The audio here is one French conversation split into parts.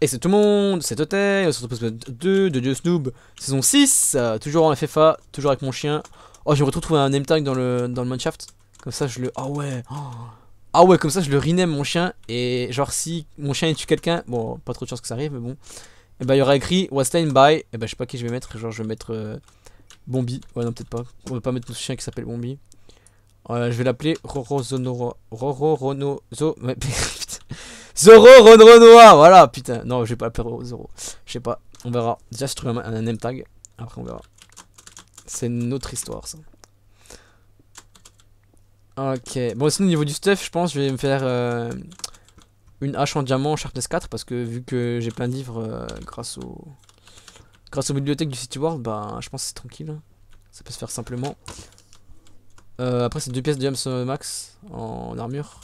Et c'est tout le monde, c'est Totem, on se retrouve 2 de Dieu Snoob, saison 6, euh, toujours en FFA, toujours avec mon chien. Oh, j'aimerais trop trouver un name tag dans le, dans le Comme ça, je le. Ah ouais! Ah ouais, comme ça, je le rename mon chien. Et genre, si mon chien il tue quelqu'un, bon, pas trop de chance que ça arrive, mais bon. Et eh bah, ben, il y aura écrit What's by. Et eh bah, ben, je sais pas qui je vais mettre. Genre, je vais mettre euh, Bombi. Ouais, non, peut-être pas. On va pas mettre mon chien qui s'appelle Bombi. Euh, je vais l'appeler Rorozonoro. Rororonozo. Mais putain. Zoro, Ron voilà, putain. Non, j'ai pas appelé Zoro. Je sais pas, on verra. Déjà, je trouve un, name tag. Après, on verra. C'est une autre histoire, ça. Ok. Bon, sinon, au niveau du stuff, je pense je vais me faire euh, une hache en diamant en Sharpness 4 parce que vu que j'ai plein de livres euh, grâce au grâce aux bibliothèques du City World, bah, je pense que c'est tranquille. Ça peut se faire simplement. Euh, après, c'est deux pièces de James euh, max en armure.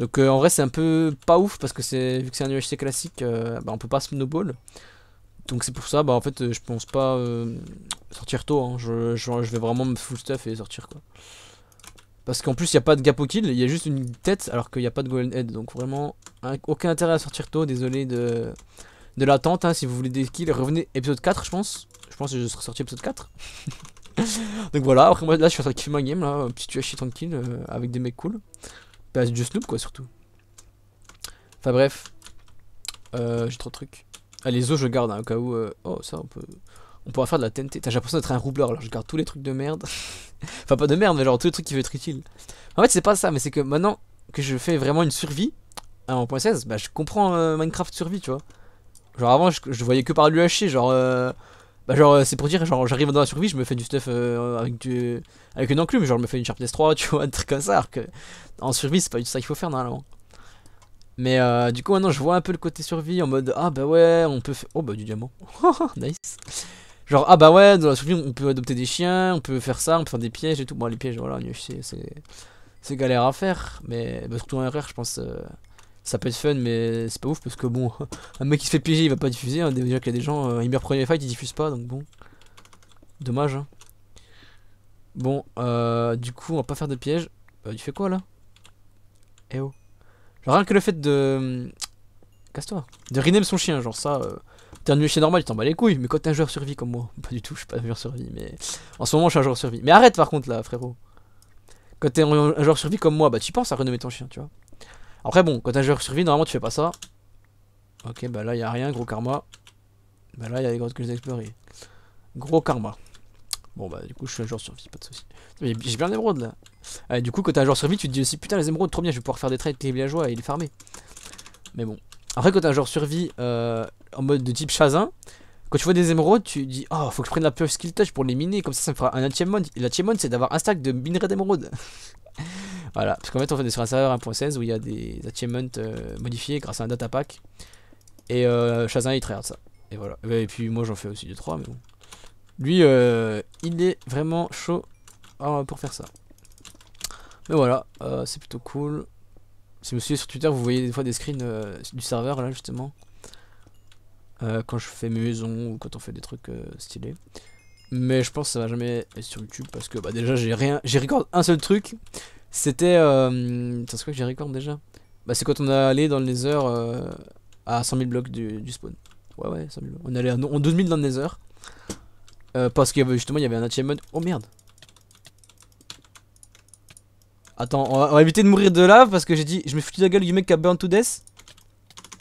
Donc euh, en vrai c'est un peu pas ouf parce que c'est vu que c'est un UHC classique, euh, bah, on peut pas snowball. Donc c'est pour ça, bah en fait euh, je pense pas sortir tôt, hein. je, je, vais vraiment me full stuff et sortir quoi. Parce qu'en plus il n'y a pas de gap au kill, il y a juste une tête alors qu'il n'y a pas de golden head. Donc vraiment aucun intérêt à sortir tôt, désolé de, de l'attente. Hein. Si vous voulez des kills, revenez épisode 4 je pense. Je pense que je serai sorti épisode 4. Donc voilà, après moi là je suis en train de kiffer ma game là, petit UHC tranquille avec des mecs cool. Bah, du loop quoi, surtout. Enfin bref. Euh, J'ai trop de trucs. Ah, les os, je garde, hein, au cas où. Euh, oh, ça, on peut. On pourra faire de la TNT. J'ai l'impression d'être un roubleur, alors je garde tous les trucs de merde. enfin, pas de merde, mais genre tous les trucs qui veulent être utiles. En fait, c'est pas ça, mais c'est que maintenant que je fais vraiment une survie hein, en point 16, bah, je comprends euh, Minecraft survie, tu vois. Genre, avant, je, voyais que par l'UHC, genre. Euh, bah, genre euh, c'est pour dire genre j'arrive dans la survie, je me fais du stuff euh, avec du avec une enclume, genre je me fais une sharpness 3, tu vois, un truc comme ça, alors que en survie c'est pas du tout ça qu'il faut faire normalement. Mais euh, du coup maintenant je vois un peu le côté survie en mode ah bah ouais on peut faire... oh bah du diamant nice genre ah bah ouais dans la survie on peut adopter des chiens on peut faire ça on peut faire des pièges et tout bon les pièges voilà c'est galère à faire mais bah, surtout en RR je pense ça peut être fun, mais c'est pas ouf parce que bon, un mec qui se fait piéger, il va pas diffuser. on hein. Déjà qu'il y a des gens, euh, ils premier fight, ils diffuse pas, donc bon, dommage. Hein. Bon, euh, du coup, on va pas faire de piège. bah tu fais quoi là Eh oh. Genre rien que le fait de... Hum, casse-toi. De rename son chien, genre ça... Euh, t'es un chien normal, il t'en bats les couilles, mais quand t'es un joueur survie comme moi... Pas du tout, je suis pas un joueur survie, mais... En ce moment, je suis un joueur survie. Mais arrête par contre là, frérot. Quand t'es un joueur survie comme moi, bah tu penses à renommer ton chien, tu vois. Après bon, quand un joueur survie normalement tu fais pas ça. Ok, bah là il a rien, gros karma. Bah là il y a les grottes que j'ai explorées. Gros karma. Bon bah du coup je suis un joueur survie, pas de soucis. j'ai bien l'émeraude là. Ah, du coup quand t'es un joueur survie, tu te dis aussi putain les émeraudes, trop bien, je vais pouvoir faire des trades avec les villageois et les farmer. Mais bon. Après quand t'es un joueur survie euh, en mode de type chazin, quand tu vois des émeraudes, tu dis oh faut que je prenne la pure skill touch pour les miner, comme ça ça me fera un mode, Et l'achievement c'est d'avoir un stack de minerais d'émeraudes. Voilà, parce qu'en fait, on est sur un serveur 1.16 où il y a des achievements euh, modifiés grâce à un data pack. Et euh, il traite ça. Et voilà. Bah, et puis moi, j'en fais aussi du 3 mais bon. Lui, euh, il est vraiment chaud euh, pour faire ça. Mais voilà, c'est plutôt cool. Si vous me suivez sur Twitter, vous voyez des fois des screens du serveur, là, justement. quand je fais mes maisons ou quand on fait des trucs stylés. Mais je pense que ça va jamais être sur YouTube parce que bah, déjà j'ai rien, j'ai record un seul truc. C'était... Euh... c'est quoi que j'ai record déjà Bah c'est quand on est allé dans le Nether euh, à 100 000 blocs du, spawn. Ouais ouais, On est allé à 12 000 dans le Nether. Euh, parce qu'il justement il y avait un achievement... Oh merde Attends, on va, éviter de mourir de lave parce que j'ai dit... Je me foutu la gueule du mec qui a burn to death.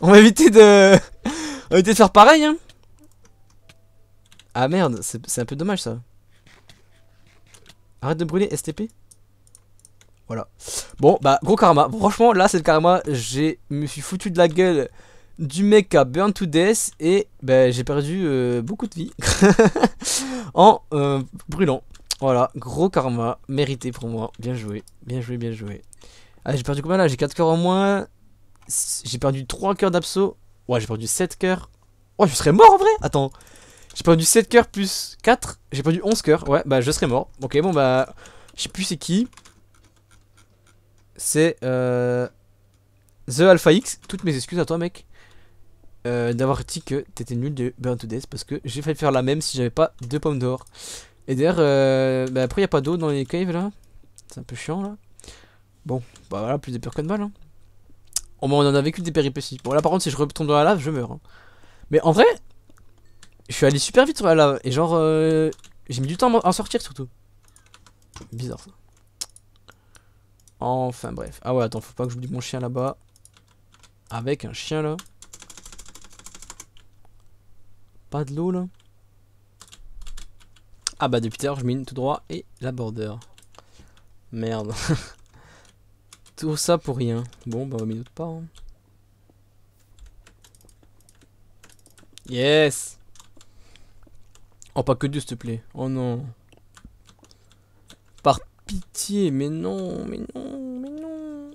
On va éviter de... on va éviter de faire pareil hein Ah merde, c'est un peu dommage ça. Arrête de brûler, STP voilà. Bon, bah, gros karma. Franchement, là, c'est le karma. Je me suis foutu de la gueule du mec à Burn to Death et bah, j'ai perdu euh, beaucoup de vie en euh, brûlant. Voilà, gros karma, mérité pour moi. Bien joué, bien joué, bien joué. Ah, j'ai perdu combien là J'ai 4 coeurs en moins. J'ai perdu 3 coeurs d'abso. Ouais, j'ai perdu 7 coeurs. Ouais, je serais mort en vrai Attends. J'ai perdu 7 coeurs plus 4. J'ai perdu 11 coeurs. Ouais, bah je serais mort. Ok, bon bah. Je sais plus c'est qui c'est euh, The Alpha X. Toutes mes excuses à toi, mec, euh, d'avoir dit que t'étais nul de Burn to Death parce que j'ai failli faire la même si j'avais pas deux pommes d'or. Et d'ailleurs, euh, bah, après, il a pas d'eau dans les caves là. C'est un peu chiant là. Bon, bah voilà, plus de peur que de mal. Hein. Au moins, on en a vécu des péripéties. Bon, là par contre, si je retombe dans la lave, je meurs. Hein. Mais en vrai, je suis allé super vite sur la lave et genre, j'ai mis du temps à en sortir surtout. Bizarre ça. Enfin bref. Ah ouais, attends, faut pas que j'oublie mon chien là-bas. Avec un chien là. Pas de l'eau là. Ah bah depuis tout je mine tout droit et la border. Merde. tout ça pour rien. Bon bah on minute pas. Hein. Yes. Oh pas que deux s'il te plaît. Oh non pitié, mais non, mais non, mais non.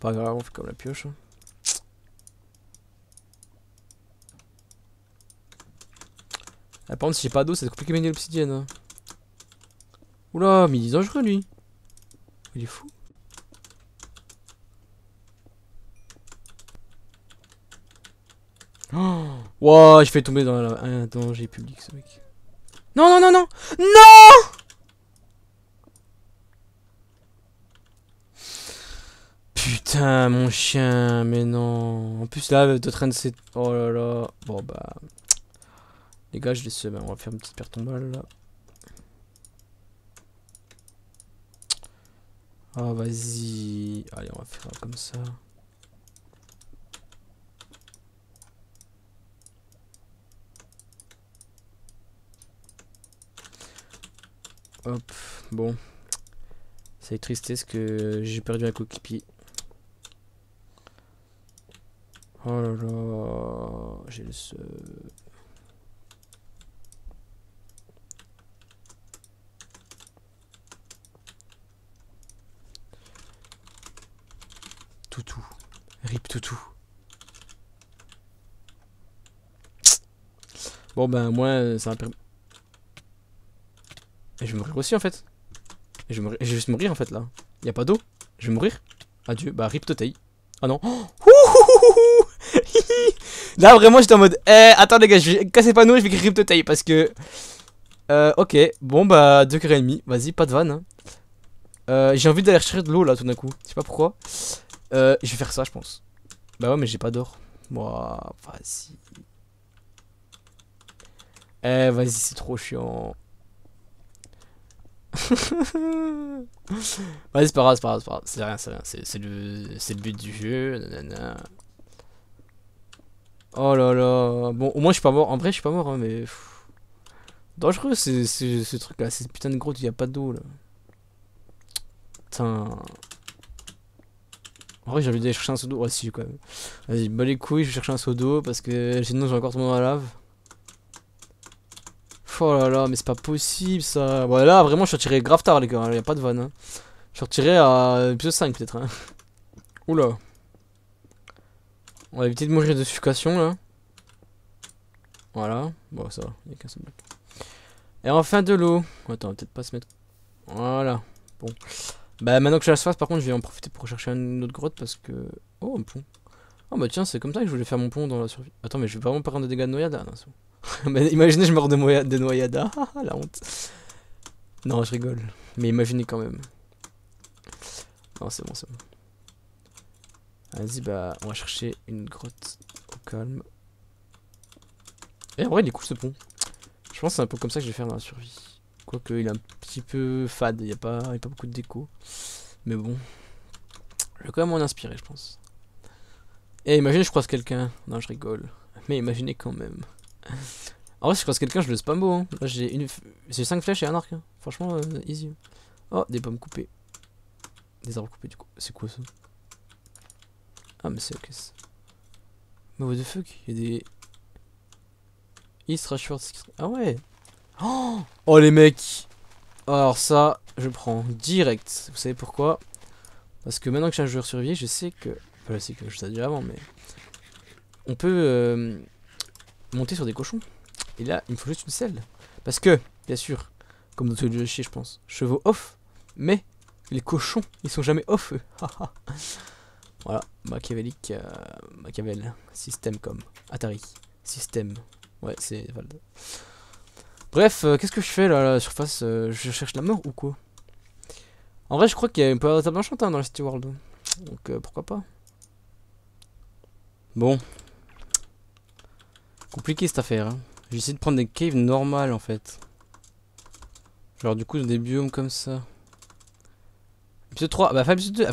Pas grave, on fait comme la pioche. Hein. Ah, par si j'ai pas d'eau, c'est compliqué de m'aider l'obsidienne. Hein. Oula, mais il est dangereux lui. Il est fou. Oh, je fais tomber dans la... un danger public ce mec. Non, non, non, non Non Ah mon chien, mais non. En plus, là, de train de c'est. Oh là là. Bon, bah. Les gars, je les hein. On va faire une petite perte tombale là. Oh, vas-y. Allez, on va faire comme ça. Hop, bon. C'est ce que j'ai perdu un coquille Oh là là, j'ai le seul. Toutou. Rip Toutou. Bon ben moi ça m'a permis... Et je vais mourir aussi en fait. Et je, vais juste mourir en fait là. Y a pas d'eau. Je vais mourir. Adieu. Bah rip Totei. Ah non. Là, vraiment, j'étais en mode, eh, attends, les gars, je vais casser pas nous, je vais crypto taille parce que. Euh, ok, bon, bah, 2 et demi. Vas-y, pas de vanne. Hein. Euh, j'ai envie d'aller chercher de l'eau là tout d'un coup. Je sais pas pourquoi. Euh, je vais faire ça, je pense. Bah ouais, mais j'ai pas d'or. Moi, vas-y. Eh, vas-y, c'est trop chiant. vas-y, c'est pas grave, c'est pas grave, c'est rien, c'est rien. C'est le, le but du jeu. Nanana. Oh là là. Bon, au moins je suis pas mort. En vrai, je suis pas mort, hein, mais. Dangereux ce truc là. c'est putain de grotte, il a pas d'eau là. Putain. En vrai, j'ai envie d'aller chercher un seau d'eau. Ouais, ah, si, quand même. Vas-y, bah les couilles, je vais chercher un seau d'eau parce que sinon j'ai encore tout dans la lave. Oh là là, mais c'est pas possible ça. Bon, là, vraiment, je retiré grave tard, les gars. Hein. Il a pas de vanne. Hein. Je Je retiré à épisode 5 peut-être. Hein. Oula. On va éviter de mourir de suffocation là. Voilà. Bon, ça va, il n'y a qu'un seul bloc. Et enfin de l'eau. Attends, on va peut-être pas se mettre. Voilà. Bon. Bah, maintenant que je la soif par contre, je vais en profiter pour chercher une autre grotte parce que. Oh, un pont. Oh, bah tiens, c'est comme ça que je voulais faire mon pont dans la survie. Attends, mais je vais vraiment pas prendre dégâts de noyade. Non, bah, imaginez, je meurs de, noyada. Ah, de ah, la honte. Non, je rigole. Mais imaginez quand même. Non, c'est bon, c'est bon. Vas-y, bah, on va chercher une grotte au calme. Et en vrai, il est cool ce pont. Je pense que c'est un peu comme ça que je vais faire dans la survie. Quoique, il est un petit peu fade, il n'y a, pas, a pas beaucoup de déco. Mais bon, je vais quand même m'en inspirer, je pense. Et eh, imaginez je croise quelqu'un. Non, je rigole. Mais imaginez quand même. En vrai, si je croise quelqu'un, je le spam beau. Hein. Là, j'ai une... 5 flèches et un arc. Hein. Franchement, euh, easy. Oh, des pommes coupées. Des arbres coupés, du coup. C'est quoi ça ah mais c'est ok Mais Il y a des... East Rashford... Ah ouais oh, les mecs Alors ça, je prends direct. Vous savez pourquoi Parce que maintenant que suis un joueur survie, je sais que... Enfin je sais que je t'ai dit avant mais... On peut euh, monter sur des cochons. Et là, il me faut juste une selle. Parce que, bien sûr, comme dans tous les jeux je pense, chevaux off. Mais les cochons, ils sont jamais off eux. Voilà, machiavélique, euh, Machiavel, système comme, Atari, système, ouais c'est Bref, euh, qu'est-ce que je fais là, la surface euh, Je cherche la mort ou quoi En vrai, je crois qu'il y a une table enchantée dans la City World, donc euh, pourquoi pas. Bon, compliqué cette affaire, hein. j'essaie de prendre des caves normales en fait. Genre du coup des biomes comme ça. Episode 3, bah, enfin, 2,